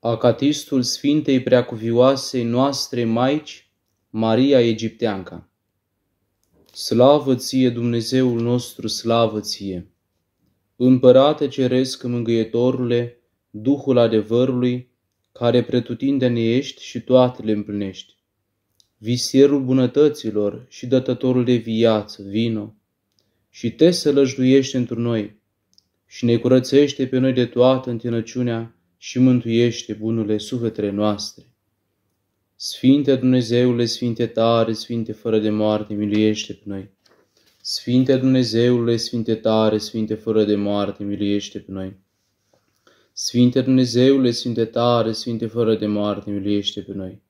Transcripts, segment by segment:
Acatistul Sfintei Preacuvioasei noastre Maici, Maria Egipteanca. Slavă ție, Dumnezeul nostru, slavă ție! Împărate ceresc mângâietorule, Duhul adevărului, care pretutindeni ești și toate le împlinești. Visierul bunătăților și dătătorul de viață, vino, și te lăjduiești într noi și ne curățește pe noi de toată întinăciunea și mântuiește bunule sufletele noastre. Sfinte Dumnezeule, Sfinte tare, Sfinte fără de moarte, miluiește pe noi. Sfinte Dumnezeule, Sfinte tare, Sfinte fără de moarte, miluiește pe noi. Sfinte Dumnezeule, Sfinte tare, Sfinte fără de moarte, miluiește pe noi.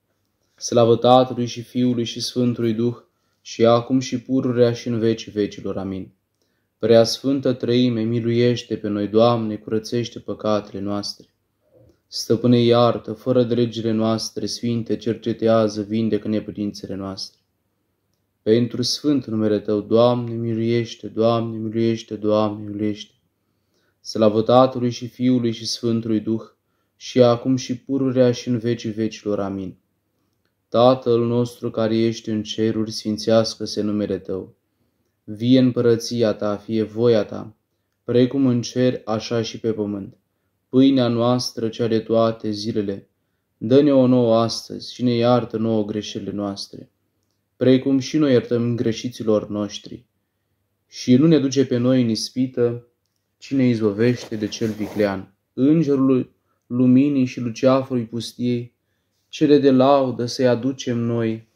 Slavă Tatălui și Fiului și Sfântului Duh, și acum și pururea și în vecii vecilor. Amin. Prea Sfântă Trăime, miluiește pe noi, Doamne, curățește păcatele noastre. Stăpâne, iartă, fără de noastre, Sfinte, cercetează, vindecă neputințele noastre. Pentru Sfânt numele Tău, Doamne, miluiește, Doamne, miluiește, Doamne, miluiește. Slavă Tatălui și Fiului și Sfântului Duh, și acum și pururea și în vecii vecilor. Amin. Tatăl nostru care ești în ceruri, sfințească-se numele Tău. Vie împărăția Ta, fie voia Ta, precum în cer, așa și pe pământ. Pâinea noastră cea de toate zilele, dă-ne o nouă astăzi și ne iartă nouă greșelile noastre, precum și noi iertăm greșiților noștri. Și nu ne duce pe noi în ispită, cine ne de cel viclean. Îngerul luminii și luceafului pustiei, cele de laudă să-i aducem noi,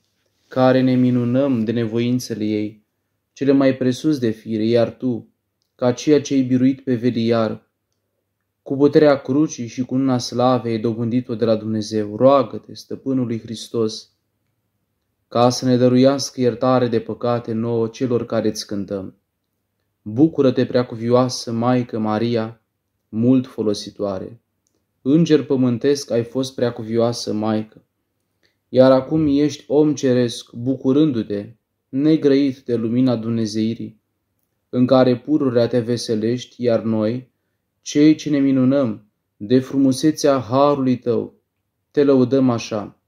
care ne minunăm de nevoințele ei, cele mai presus de fire, iar tu, ca ceea ce ai biruit pe veliar, cu puterea crucii și cu una slavei dobândit-o de la Dumnezeu, roagă-te, Stăpânului Hristos, ca să ne dăruiască iertare de păcate nouă celor care îți cântăm. Bucură-te, preacuvioasă Maică Maria, mult folositoare! Înger pământesc ai fost preacuvioasă Maică, iar acum ești om ceresc, bucurându-te, negrăit de lumina Dumnezeirii, în care pururea te veselești, iar noi, cei ce ne minunăm de frumusețea harului tău, te lăudăm așa.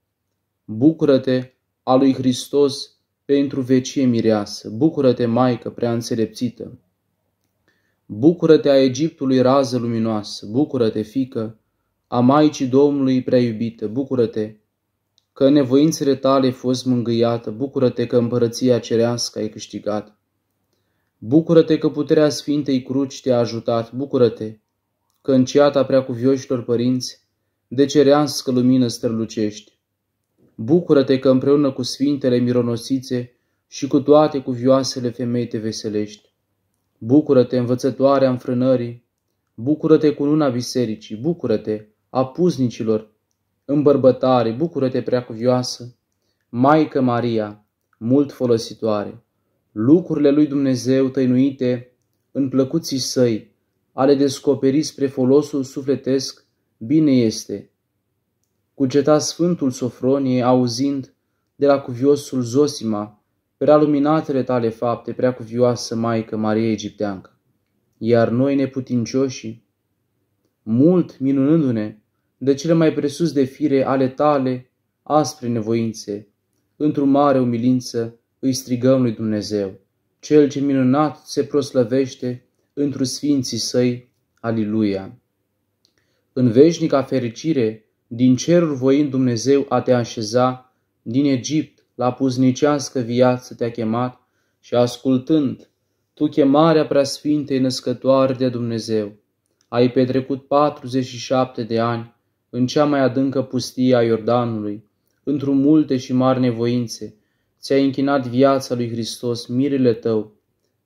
Bucură-te a lui Hristos pentru vecie mireasă, bucură-te, Maică prea înțelepțită. Bucură-te a Egiptului rază luminoasă, bucură-te, fică, a Maicii Domnului prea iubită, bucură-te, că nevoințele tale ai fost mângâiată, bucură-te că împărăția cerească ai câștigat. Bucură-te că puterea Sfintei Cruci te-a ajutat, bucură-te că în ceata preacuvioșilor părinți, de cerească lumină strălucești. Bucură-te că împreună cu sfintele mironosițe și cu toate cuvioasele femei te veselești. Bucură-te, învățătoarea înfrânării, bucură-te cu luna bisericii, bucură-te, a puznicilor, îmbărbătare, bucură-te prea preacuvioasă, Maică Maria, mult folositoare, lucrurile lui Dumnezeu tăinuite în plăcuții săi, a le descoperi spre folosul sufletesc, bine este. Cugeta Sfântul Sofronie, auzind de la cuviosul Zosima, prea luminatele tale fapte, prea cuvioasă Maică Marie Egipteancă. Iar noi neputincioși, mult minunându-ne de cele mai presus de fire ale tale, aspre nevoințe, într-o mare umilință îi strigăm lui Dumnezeu, Cel ce minunat se proslăvește întru sfinții săi, aliluia. În veșnica fericire, din cerul voind Dumnezeu a te așeza, din Egipt la puznicească viață te-a chemat și ascultând tu chemarea sfintei născătoare de Dumnezeu, ai petrecut 47 de ani în cea mai adâncă pustie a Iordanului, într-o multe și mari nevoințe, ți-ai închinat viața lui Hristos, mirele tău,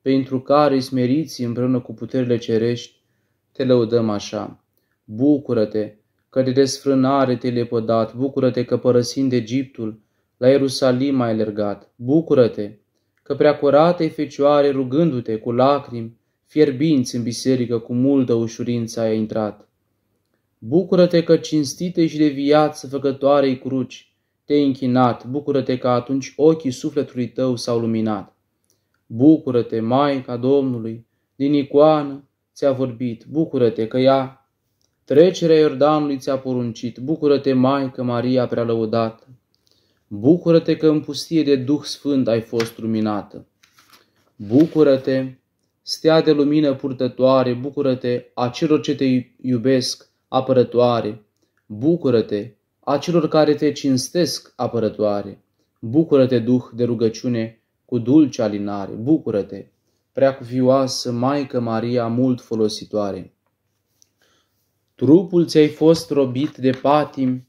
pentru care, smeriți împreună cu puterile cerești, te lăudăm așa. Bucură-te că de desfrânare te-ai lepădat, bucură-te că părăsind Egiptul, la Ierusalim ai alergat, bucură-te că curate fecioare rugându-te cu lacrimi, fierbinți în biserică cu multă ușurință ai intrat. Bucură-te că cinstite și de viață făcătoarei cruci, te-ai închinat, bucură-te că atunci ochii sufletului tău s-au luminat. Bucură-te, Maica Domnului, din icoană ți-a vorbit, bucură-te că ea trecerea Iordanului ți-a poruncit, bucură-te, Maica Maria prea lăudată, bucură-te că în pustie de Duh Sfânt ai fost luminată, bucură-te, stea de lumină purtătoare, bucură-te a celor ce te iubesc, apărătoare, bucură-te a celor care te cinstesc, apărătoare, bucură-te, Duh de rugăciune, cu dulce alinare, bucură-te, preacuvioasă Maică Maria mult folositoare. Trupul ți-ai fost robit de patim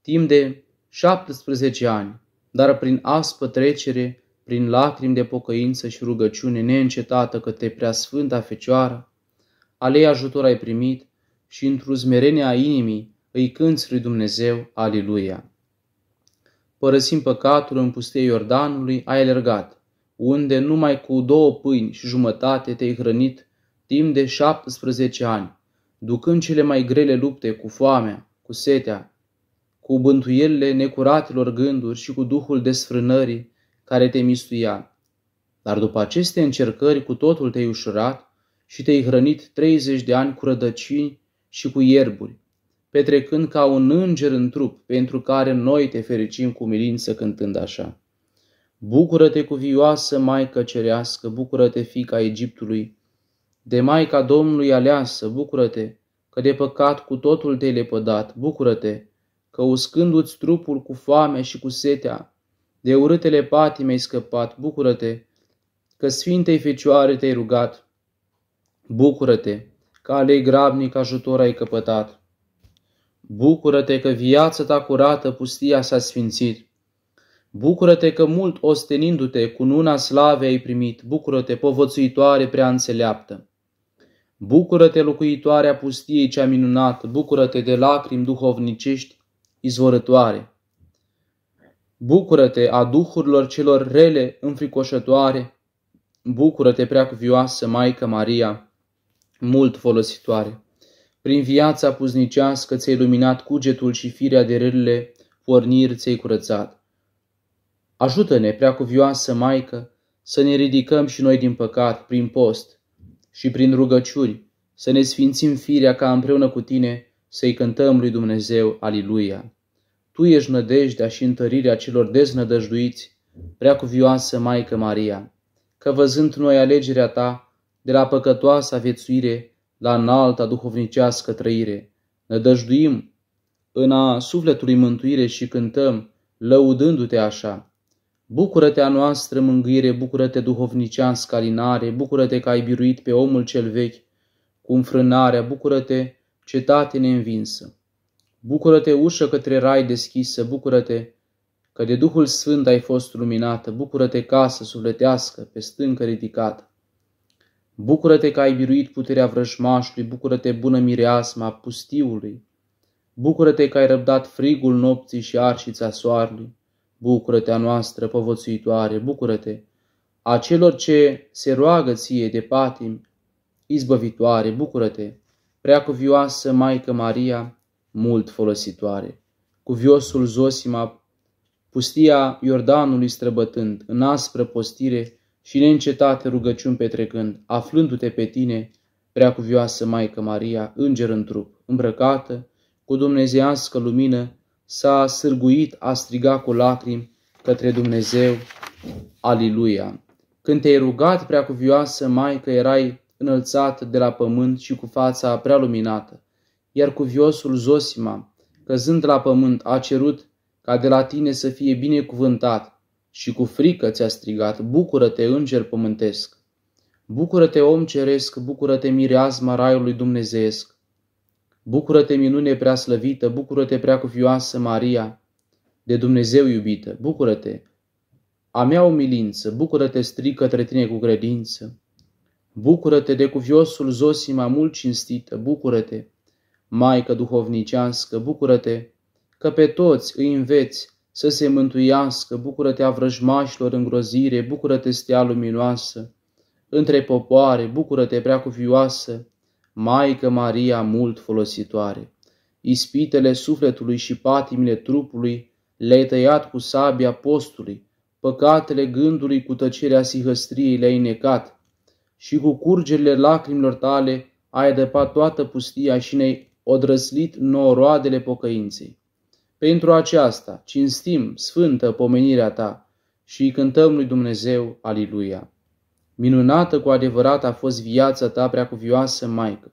timp de 17 ani, dar prin aspă trecere, prin lacrimi de pocăință și rugăciune neîncetată către sfânta Fecioară, alei ajutor ai primit și într-o smerenie a inimii îi cânți lui Dumnezeu, Aliluia! părăsim păcatul în pustie Iordanului, ai alergat, unde numai cu două pâini și jumătate te-ai hrănit timp de 17 ani, ducând cele mai grele lupte cu foamea, cu setea, cu bântuielile necuratelor gânduri și cu duhul desfrânării care te mistuia. Dar după aceste încercări cu totul te-ai ușurat și te-ai hrănit 30 de ani cu rădăcini și cu ierburi, petrecând ca un înger în trup, pentru care noi te fericim cu milință cântând așa. Bucură-te cu vioasă, Maică Cerească, bucură-te, Fica Egiptului, de Maica Domnului aleasă, bucură-te, că de păcat cu totul te-ai lepădat, bucură-te, că uscându-ți trupul cu foame și cu setea, de urâtele patime ai scăpat, bucură-te, că Sfintei Fecioare te-ai rugat, bucură-te, că alei grabnic ajutor ai căpătat. Bucură-te că viața ta curată pustia s-a sfințit. Bucură-te că mult ostenindu-te cu nuna slave ai primit, bucură-te povățuitoare prea înțeleaptă. Bucură-te locuitoarea pustiei cea minunată, bucură-te de lacrimi duhovnicești izvorătoare. Bucură-te a duhurilor celor rele înfricoșătoare, bucură-te prea cuvioasă Maica Maria, mult folositoare. Prin viața puznicească ți-ai luminat cugetul și firea de râle, porniri ți-ai curățat. Ajută-ne, cuvioasă Maică, să ne ridicăm și noi din păcat prin post și prin rugăciuni, să ne sfințim firea ca împreună cu tine să-i cântăm lui Dumnezeu Aliluia. Tu ești nădejdea și întărirea celor deznădăjduiți, cuvioasă Maică Maria, că văzând noi alegerea ta de la păcătoasa viețuire, la înalta duhovnicească trăire. Nădăjduim în a sufletului mântuire și cântăm, lăudându-te așa. Bucură-te a noastră mângâire, bucură-te duhovnicească alinare, bucură-te că ai biruit pe omul cel vechi, cu înfrânarea, bucură-te cetate neînvinsă. Bucură-te ușă către rai deschisă, bucură-te că de Duhul Sfânt ai fost luminată, bucură-te casă sufletească pe stâncă ridicată. Bucură-te că ai biruit puterea vrăjmașului, bucură-te bună mireasma pustiului. Bucură-te că ai răbdat frigul nopții și arșița soarelui. Bucură-te a noastră povățuitoare, bucură-te a celor ce se roagă ție de patim, izbăvitoare, bucură-te, cuvioasă Maică Maria, mult folositoare, viosul Zosima, pustia Iordanului străbătând, în aspră postire, și neîncetat rugăciuni petrecând, aflându-te pe tine, prea cuvioasă Maică Maria, înger în trup, îmbrăcată, cu Dumnezeiască lumină, s-a sârguit, a strigat cu lacrimi către Dumnezeu, Aliluia! Când te-ai rugat, cuvioasă Maică, erai înălțat de la pământ și cu fața prea luminată, iar cuviosul Zosima, căzând la pământ, a cerut ca de la tine să fie binecuvântat și cu frică ți-a strigat, bucură-te, înger pământesc! Bucură-te, om ceresc, bucură-te, mireazma raiului dumnezeesc! Bucură-te, minune prea slăvită, bucură-te, prea cuvioasă Maria, de Dumnezeu iubită, bucură-te! A mea umilință, bucură-te, strică către tine cu credință! Bucură-te de cuviosul Zosima mult cinstită, bucură-te! Maică duhovnicească, bucură-te! Că pe toți îi înveți să se mântuiască, bucură-te a vrăjmașilor îngrozire, bucură-te stea luminoasă, între popoare, bucură-te prea cuvioasă, Maică Maria mult folositoare. Ispitele sufletului și patimile trupului le-ai tăiat cu sabia postului, păcatele gândului cu tăcerea sihăstriei le-ai necat și cu curgerile lacrimilor tale ai adăpat toată pustia și ne-ai odrăslit noroadele pocăinței. Pentru aceasta cinstim sfântă pomenirea ta și îi cântăm lui Dumnezeu Aliluia. Minunată cu adevărat a fost viața ta preacuvioasă, Maică,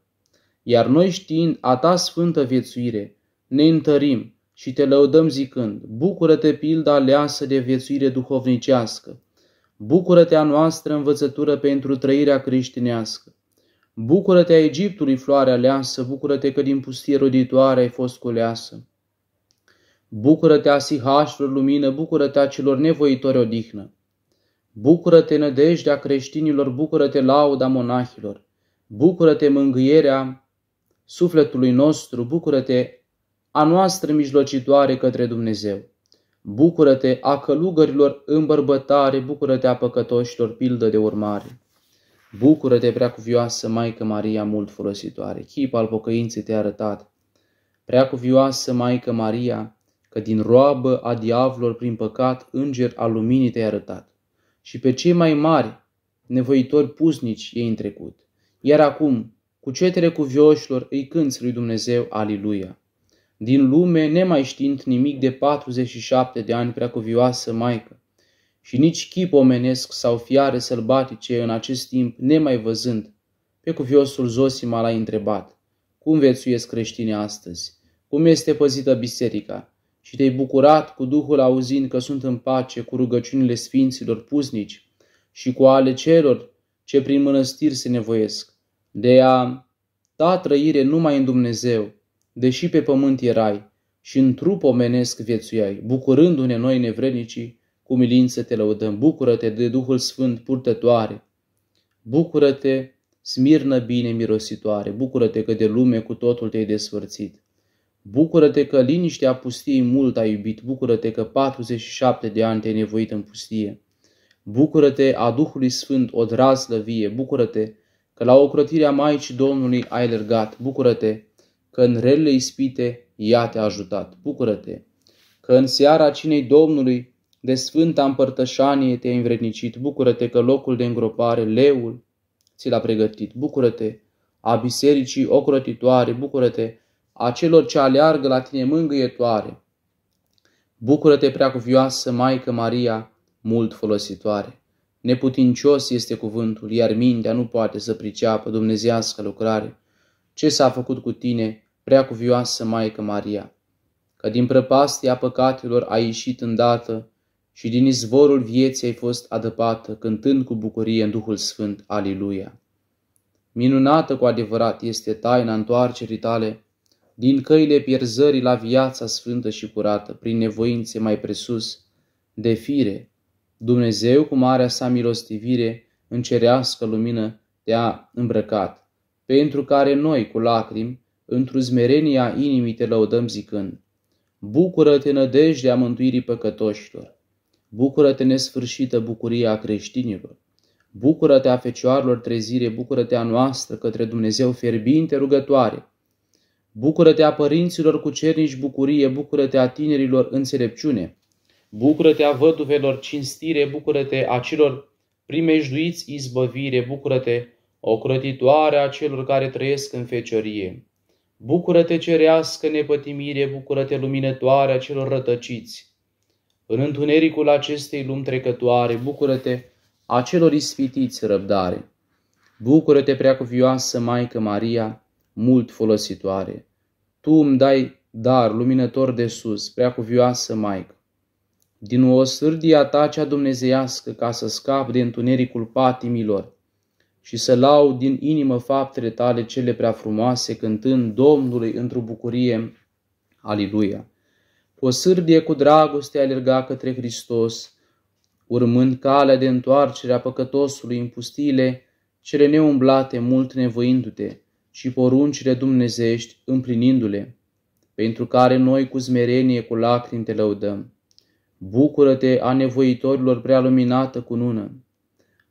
iar noi știind a ta sfântă viețuire, ne întărim și te lăudăm zicând, bucură-te pilda aleasă de viețuire duhovnicească, bucură-te a noastră învățătură pentru trăirea creștinească, bucură-te a Egiptului floarea aleasă, bucură-te că din pustie roditoare ai fost culeasă, Bucură-te asihașilor lumină, bucură-te a celor nevoitori odihnă. Bucură-te nădejdea creștinilor, bucură-te lauda monahilor. Bucură-te mângâierea sufletului nostru, bucură-te a noastră mijlocitoare către Dumnezeu. Bucură-te a călugărilor îmbărbătare, bucură-te a păcătoșilor pildă de urmare. Bucură-te, preacuvioasă Maică Maria, mult folositoare, chip al pocăinței te-a arătat. Preacuvioasă Maică Maria, că din roabă a diavolilor prin păcat înger al luminii te-ai arătat. Și pe cei mai mari, nevoitori pusnici, ei întrecut. Iar acum, cu cetele cuvioșilor, îi cânți lui Dumnezeu, Aliluia. Din lume, nemai știind nimic de 47 de ani prea cuvioasă Maică, și nici chip omenesc sau fiare sălbatice în acest timp nemai văzând, pe cuviosul Zosima l-a întrebat, cum vețuiesc creștinii astăzi? Cum este păzită biserica? și te-ai bucurat cu Duhul auzind că sunt în pace cu rugăciunile sfinților puznici și cu ale celor ce prin mănăstiri se nevoiesc, de a ta da trăire numai în Dumnezeu, deși pe pământ erai și în trup omenesc viețuiai, bucurându-ne noi nevrednicii, cu milință te lăudăm, bucură-te de Duhul Sfânt purtătoare, bucură-te, smirnă bine mirositoare, bucură-te că de lume cu totul te-ai desfărțit. Bucură-te că liniștea pustiei mult ai iubit, bucură-te că 47 de ani te-ai nevoit în pustie. Bucură-te a Duhului Sfânt, drazlă vie, bucură-te că la ocrotirea Maicii Domnului ai lărgat, bucură-te că în relele ispite ea te-a ajutat, bucură-te că în seara cinei Domnului de sfânta împărtășanie te-ai învrednicit, bucură-te că locul de îngropare, leul, ți l-a pregătit, bucură-te a bisericii ocrotitoare, bucură-te a celor ce aleargă la tine mângâietoare. Bucură-te, preacuvioasă Maică Maria, mult folositoare. Neputincios este cuvântul, iar mintea nu poate să priceapă dumnezească lucrare. Ce s-a făcut cu tine, preacuvioasă Maică Maria? Că din prăpastia păcatelor ai ieșit îndată și din izvorul vieții ai fost adăpată, cântând cu bucurie în Duhul Sfânt, Aliluia. Minunată cu adevărat este taina întoarcerii tale, din căile pierzării la viața sfântă și curată, prin nevoințe mai presus, de fire, Dumnezeu cu marea sa milostivire în cerească lumină te-a îmbrăcat, pentru care noi cu lacrimi, într-o zmerenia inimii te lăudăm zicând, Bucură-te nădejdea mântuirii păcătoșilor, bucură-te nesfârșită bucuria a creștinilor, bucură-te a fecioarilor trezire, bucură-te a noastră către Dumnezeu fierbinte rugătoare, Bucură-te a părinților cu cernici bucurie, bucură-te a tinerilor înțelepciune. Bucură-te a văduvelor cinstire, bucură-te a celor primejduiți izbăvire, bucură-te o a celor care trăiesc în feciorie. Bucură-te cerească nepătimire, bucură-te luminătoare a celor rătăciți. În întunericul acestei lumi trecătoare, bucură-te a celor ispitiți răbdare. Bucură-te, preacuvioasă Maică Maria, mult folositoare. Tu îmi dai dar luminător de sus, prea cuvioasă Maică. Din o sârdia ta cea dumnezeiască ca să scap de întunericul patimilor și să lau din inimă faptele tale cele prea frumoase, cântând Domnului într-o bucurie. Aliluia! O sârdie cu dragoste alerga către Hristos, urmând calea de întoarcere a păcătosului în pustiile, cele neumblate mult nevoindu-te, și poruncile dumnezești împlinindu-le, pentru care noi cu smerenie, cu lacrimi te lăudăm. Bucură-te a nevoitorilor prea luminată nună.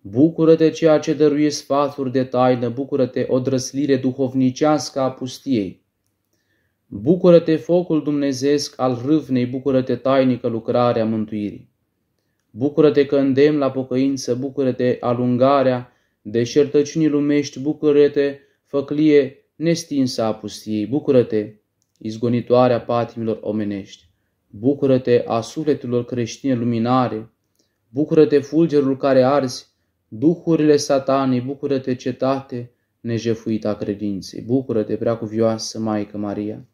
Bucură-te ceea ce dăruie sfaturi de taină, bucură-te o drăslire duhovnicească a pustiei. Bucură-te focul dumnezeesc al râvnei, bucură-te tainică lucrarea mântuirii. Bucură-te că îndemn la pocăință, bucură-te alungarea deșertăciunii lumești, bucură-te făclie nestinsă a pustiei, bucură-te, izgonitoarea patimilor omenești, bucură-te a sufletelor creștine luminare, bucură-te fulgerul care arzi, duhurile satanei, bucură-te cetate, a credinței, bucură-te cuvioasă Maică Maria,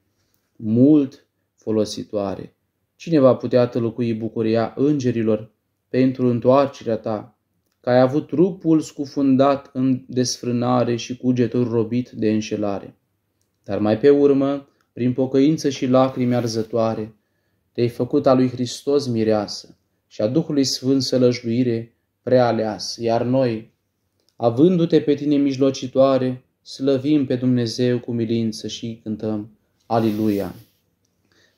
mult folositoare. Cine va putea tălucui bucuria îngerilor pentru întoarcerea ta, că ai avut trupul scufundat în desfrânare și cugetul robit de înșelare. Dar mai pe urmă, prin pocăință și lacrimi arzătoare, te-ai făcut a lui Hristos mireasă și a Duhului Sfânt sălășluire prealeas, iar noi, avându-te pe tine mijlocitoare, slăvim pe Dumnezeu cu milință și cântăm Aliluia!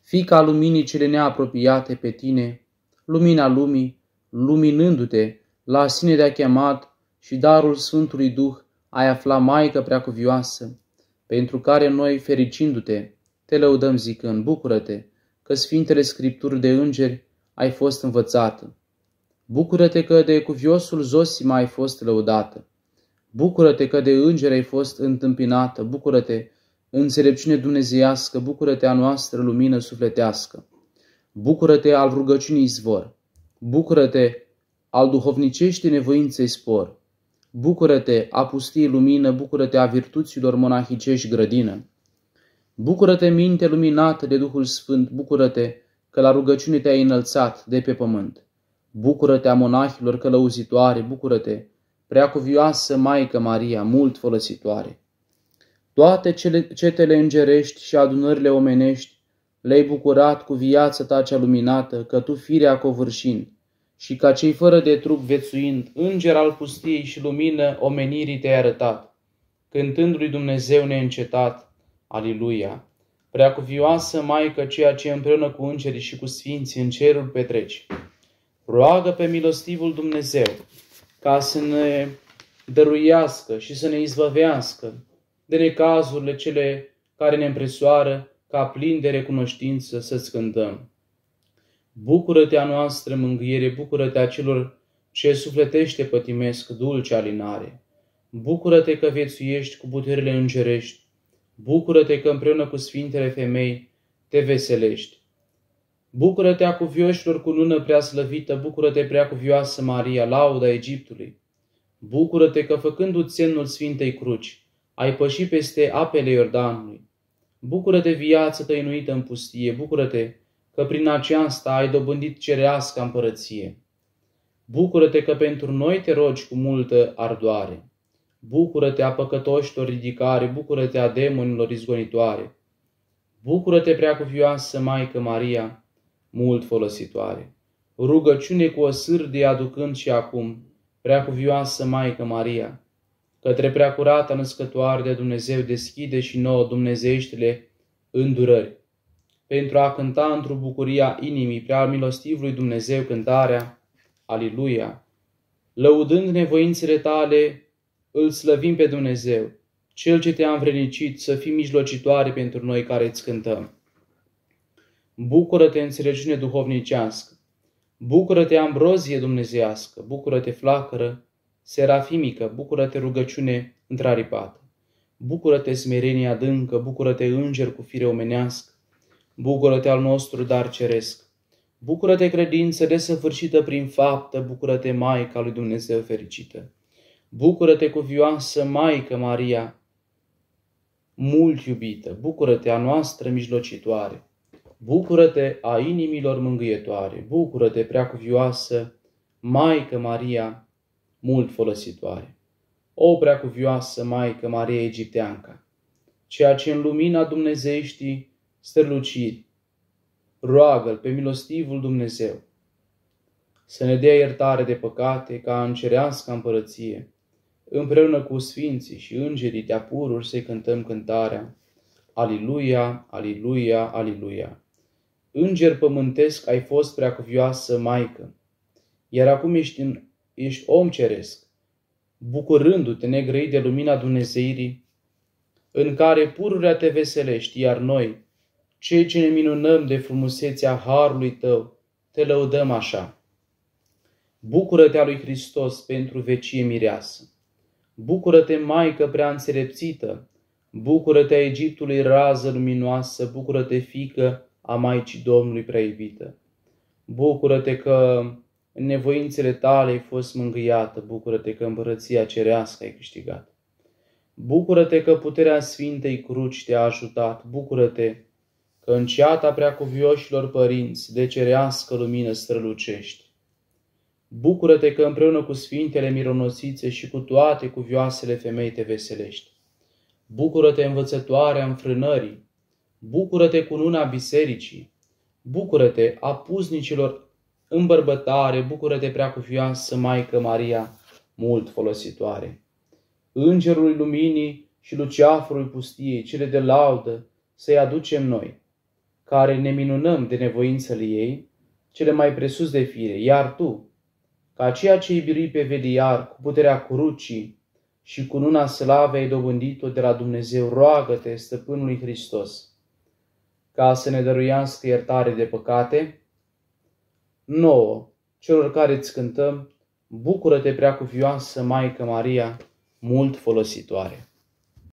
Fica luminii cele neapropiate pe tine, lumina lumii, luminându-te la sine de a chemat și darul Sfântului Duh ai afla Maică Preacuvioasă, pentru care noi, fericindu-te, te lăudăm zicând, bucură-te, că Sfintele Scripturi de Îngeri ai fost învățată. Bucură-te că de cuviosul Zosima ai fost lăudată. Bucură-te că de îngeri ai fost întâmpinată. Bucură-te, înțelepciune dumnezeiască, bucură-te a noastră lumină sufletească. Bucură-te al rugăciunii izvor. Bucură-te al duhovniceștii nevoinței spor. Bucură-te a pustii lumină, bucură-te a virtuților monahicești grădină. Bucură-te minte luminată de Duhul Sfânt, bucură-te că la rugăciune te-ai înălțat de pe pământ. Bucură-te a monahilor călăuzitoare, bucură-te, preacuvioasă Maică Maria, mult folositoare. Toate cele, cetele îngerești și adunările omenești le-ai bucurat cu viața ta cea luminată, că tu firea covârșind, și ca cei fără de trup vețuind, înger al pustiei și lumină omenirii te-ai arătat, cântând lui Dumnezeu neîncetat, Aliluia! Preacuvioasă Maică, ceea ce împreună cu îngerii și cu sfinții în cerul petreci, roagă pe milostivul Dumnezeu ca să ne dăruiască și să ne izbăvească de necazurile cele care ne împresoară ca plin de recunoștință să scândăm. Bucură-te a noastră mângâiere, bucură-te a celor ce sufletește pătimesc dulce alinare. Bucură-te că viețuiești cu puterile îngerești, bucură-te că împreună cu sfintele femei te veselești. Bucură-te a cuvioșilor cu lună prea slăvită, bucură-te prea cuvioasă Maria, lauda Egiptului. Bucură-te că făcându-ți semnul Sfintei Cruci, ai pășit peste apele Iordanului. Bucură-te viață tăinuită în pustie, bucură-te că prin aceasta ai dobândit cerească împărăție. Bucură-te că pentru noi te rogi cu multă ardoare. Bucură-te a păcătoșilor ridicare, bucură-te a demonilor izgonitoare. Bucură-te, preacuvioasă Maică Maria, mult folositoare. Rugăciune cu o sârdie aducând și acum, preacuvioasă Maică Maria, către curată născătoare de Dumnezeu deschide și nouă dumnezeieștile îndurări pentru a cânta într-o bucuria inimii prea milostivului Dumnezeu cântarea, Aliluia! Lăudând nevoințele tale, îl slăvim pe Dumnezeu, Cel ce te-a învrednicit să fii mijlocitoare pentru noi care îți cântăm. Bucură-te, înțelepciune duhovnicească! Bucură-te, ambrozie dumnezească! Bucură-te, flacără serafimică! Bucură-te, rugăciune întraripată! Bucură-te, smerenie adâncă! Bucură-te, înger cu fire omenească! Bucură-te al nostru dar ceresc. Bucură-te credință desăvârșită prin faptă, bucură-te Maica lui Dumnezeu fericită. Bucură-te cuvioasă Maică Maria, mult iubită, bucură-te a noastră mijlocitoare. Bucură-te a inimilor mângâietoare, bucură-te prea cuvioasă Maică Maria, mult folositoare. O prea cuvioasă Maică Maria Egipteanca, ceea ce în lumina dumnezeieștii strălucit, roagă-L pe milostivul Dumnezeu să ne dea iertare de păcate ca în cerească împărăție, împreună cu sfinții și îngerii de apururi să-i cântăm cântarea Aliluia, Aliluia, Aliluia. Înger pământesc ai fost prea cuvioasă Maică, iar acum ești, în, ești om ceresc, bucurându-te negrăit de lumina Dumnezeirii, în care pururea te veselești, iar noi, cei ce ne minunăm de frumusețea harului tău, te lăudăm așa. Bucură-te a lui Hristos pentru vecie mireasă. Bucură-te, Maică prea înțelepțită, bucură-te a Egiptului rază luminoasă, bucură-te, fică a Maicii Domnului prea iubită. Bucură-te că în nevoințele tale ai fost mângâiată, bucură-te că împărăția cerească ai câștigat. Bucură-te că puterea Sfintei Cruci te-a ajutat, bucură-te că în ceata preacuvioșilor părinți de cerească lumină strălucești. Bucură-te că împreună cu sfintele mironosițe și cu toate cuvioasele femei te veselești. Bucură-te învățătoarea înfrânării, bucură-te cu luna bisericii, bucură-te apuznicilor îmbărbătare, bucură-te preacuvioasă Maică Maria, mult folositoare. Îngerului luminii și luceafrului pustiei, cele de laudă, să-i aducem noi care ne minunăm de nevoințele ei, cele mai presus de fire, iar tu, ca ceea ce i birui pe vediar cu puterea curucii și cu luna slavei ai dobândit-o de la Dumnezeu, roagă-te, Stăpânului Hristos, ca să ne dăruiască iertare de păcate, nouă, celor care îți cântăm, bucură-te prea cuvioasă Maică Maria, mult folositoare.